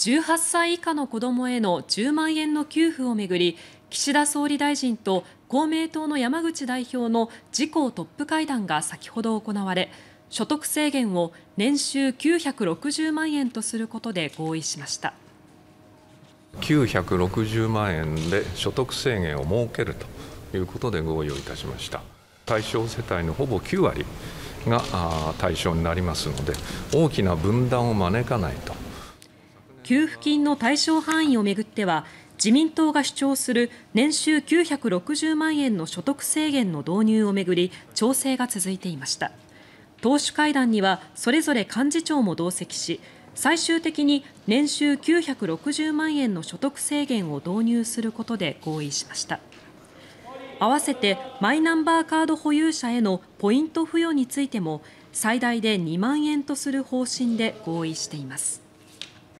18歳以下の子どもへの10万円の給付を巡り岸田総理大臣と公明党の山口代表の自公トップ会談が先ほど行われ所得制限を年収960万円とすることで合意しました。960万円で所得制限を設けるということで合意をいたしました対象世帯のほぼ9割が対象になりますので大きな分断を招かないと給付金の対象範囲を巡っては自民党が主張する年収960万円の所得制限の導入を巡り調整が続いていました党首会談にはそれぞれ幹事長も同席し最終的に年収960万円の所得制限を導入することで合意しました合わせてマイナンバーカード保有者へのポイント付与についても最大で2万円とする方針で合意しています。